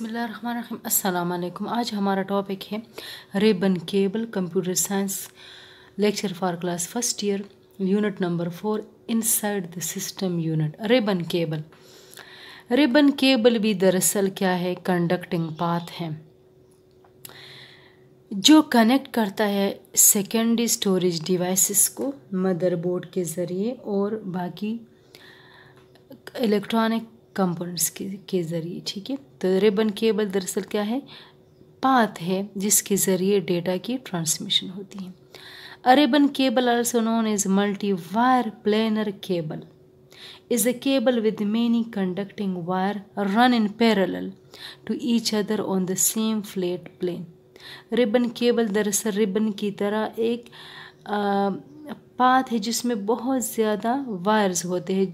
अस्सलाम वालेकुम आज हमारा टॉपिक है ribbon cable computer science lecture for class first year unit number four inside the system unit ribbon cable ribbon cable भी दरअसल क्या है कंडक्टिंग पाथ है जो कनेक्ट करता है सेकेंडरी स्टोरेज डिवाइसेस को मदरबोर्ड के ज़रिए और बाकी इलेक्ट्रॉनिक कंपोनेंट्स के के ज़रिए ठीक है तो रिबन केबल दरअसल क्या है पाथ है जिसके ज़रिए डेटा की ट्रांसमिशन होती है a ribbon cable also known is multi wire planar cable is a cable with many conducting wire run in parallel to each other on the same flat plane ribbon cable दरअसल ribbon की तरह एक path है जिसमें बहुत ज़्यादा wires होते हैं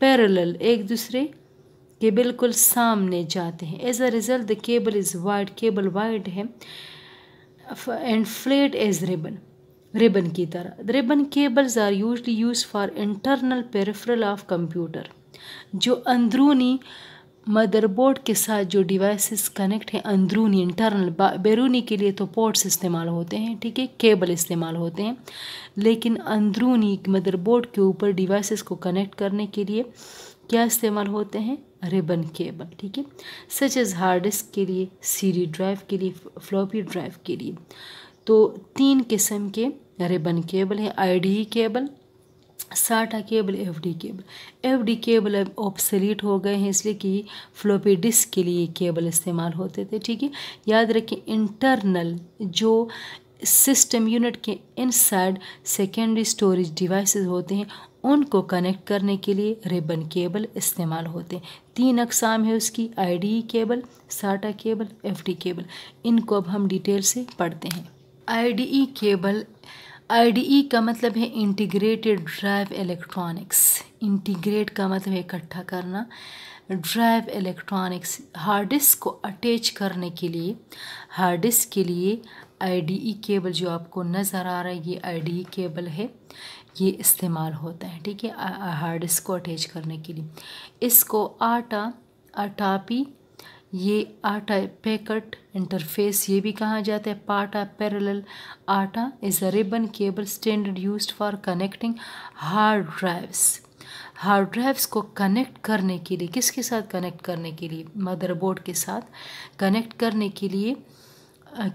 पैरेलल एक दूसरे के बिल्कुल सामने जाते हैं as a result the cable is wide cable wide है and flat as ribbon ribbon की तरह ribbon cables are usually use for internal peripheral of computer जो अंदरूनी मदरबोर्ड के साथ जो डिवाइसेस कनेक्ट हैं अंदरूनी इंटरनल बैरूनी के लिए तो पोर्ट्स इस्तेमाल होते हैं ठीक है केबल इस्तेमाल होते हैं लेकिन अंदरूनी मदरबोर्ड के ऊपर डिवाइसेस को कनेक्ट करने के लिए क्या इस्तेमाल होते हैं रिबन केबल ठीक है सच एज हार्ड डिस्क के लिए सीडी ड्राइव के लिए फ्लॉपी ड्राइव के लिए तो तीन किस्म के रिबन केबल है D cable SATA cable F D cable F D cable अब ऑप्सलीट हो गए हैं इसलिए कि फ्लोपी डिस्क के लिए केबल इस्तेमाल होते थे ठीक है याद रखें इंटरनल जो सिस्टम यूनिट के इनसाइड सेकेंडरी स्टोरेज डिवाइसेस होते हैं उनको कनेक्ट करने के लिए रिबन केबल इस्तेमाल होते हैं तीन अकसाम है उसकी E cable SATA cable FD cable इनको अब हम डिटेल से पढ़ते हैं ई केबल आई e का मतलब है इंटीग्रेटेड ड्राइव इलेक्ट्रॉनिक्स इंटीग्रेट का मतलब है इकट्ठा करना ड्राइव इलेक्ट्रॉनिक्स हार्ड डिस्क को अटैच करने के लिए हार्ड डिस्क के लिए आई केबल e जो आपको नज़र आ रहा है ये आई केबल e है ये इस्तेमाल होता है ठीक है हार्ड डिस्क को अटैच करने के लिए इसको आटा अटापी ये आटा पैकेट इंटरफेस ये भी कहा जाता है PATA parallel ATA is a ribbon cable standard used for connecting hard drives hard drives को कनेक्ट करने के लिए किसके साथ कनेक्ट करने के लिए मदरबोर्ड के साथ कनेक्ट करने के लिए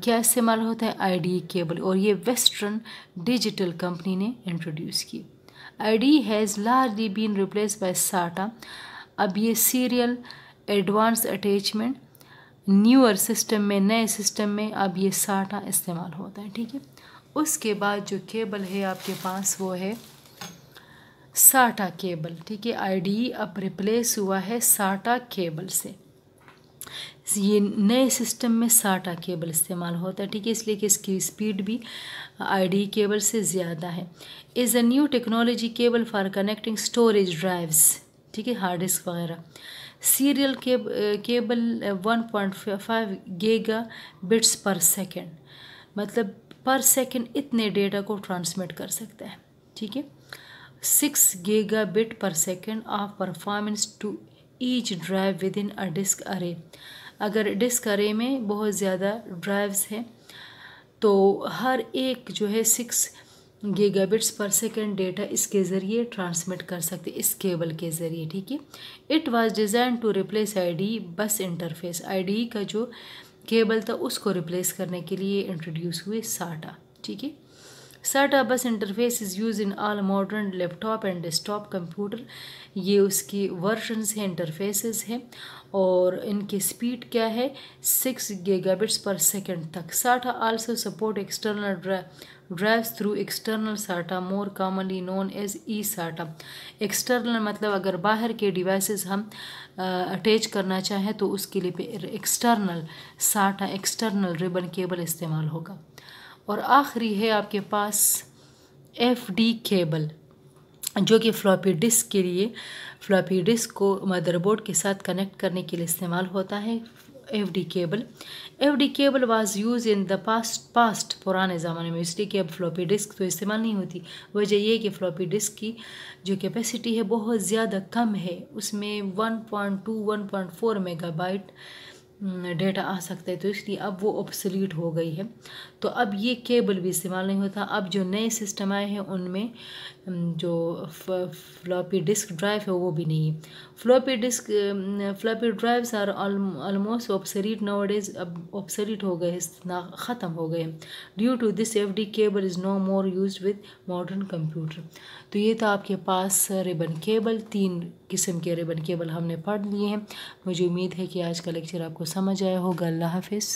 क्या इस्तेमाल होता है आईडी केबल और ये वेस्टर्न डिजिटल कंपनी ने इंट्रोड्यूस की ID has largely been replace by SATA अब ये serial advance attachment newer system में नए सिस्टम में अब ये साटा इस्तेमाल होता है ठीक है उसके बाद जो केबल है आपके पास वो है साटा केबल ठीक है आईडी अब रिप्लेस हुआ है साटा केबल से ये नए सिस्टम में साटा केबल इस्तेमाल होता है ठीक है इसलिए कि इसकी स्पीड भी आईडी केबल से ज़्यादा है is a new technology cable for connecting storage drives ठीक है हार्ड डिस्क वगैरह serial cable, cable one point five gigabits per second मतलब पर सेकेंड इतने डेटा को ट्रांसमिट कर सकता है ठीक है six gigabit per second of performance to each drive within a disk अरे अगर डिस्क अरे में बहुत ज़्यादा ड्राइव्स हैं तो हर एक जो है six gigabits per second data इसके ज़रिए ट्रांसमिट कर सकते इस केबल के ज़रिए ठीक है it was design to replace ID bus interface ID का जो केबल था उसको रिप्लेस करने के लिए इंट्रोड्यूस हुए साटा ठीक है SATA bus interface is use in all modern laptop and desktop computer ये उसकी वर्जन्स हैं इंटरफेसेस हैं और इनकी स्पीड क्या है सिक्स गीगाबिट्स पर सेकेंड तक SATA also support external drive through external SATA more commonly known as E SATA external मतलब अगर बाहर के डिवाइस हम अटैच करना चाहें तो उसके लिए एक्सटर्नल साटा एक्सटर्नल रिबन केबल इस्तेमाल होगा और आखिरी है आपके पास एफ डी केबल जो कि फ्लॉपी डिस्क के लिए फ्लॉपी डिस्क को मदरबोर्ड के साथ कनेक्ट करने के लिए इस्तेमाल होता है F D cable F D cable was use in the past past पुराने ज़माने में इसलिए कि अब फ्लॉपी डिस्क तो इस्तेमाल नहीं होती वजह यह कि फ्लॉपी डिस्क की जो कैपेसिटी है बहुत ज़्यादा कम है उसमें one point two one point four megabyte data हम्म, आ सकता है तो इसलिए अब वो ऑप्सलीट हो गई है तो अब ये केबल भी इस्तेमाल नहीं होता अब जो नए सिस्टम आए हैं उनमें हम्म, जो फ्लॉपी डिस्क ड्राइव है वो भी नहीं floppy disk floppy drives are almost obsolete now days अब ऑप्सलीट हो गए ख़त्म हो गए due to this F D cable is no more use with modern computer तो ये था आपके पास रिबन केबल तीन किस्म के रिबन केबल हमने पढ़ लिए हैं मुझे उम्मीद है कि आज का लेक्चर आपको समझ आया होगा अल्लाह हाफिज़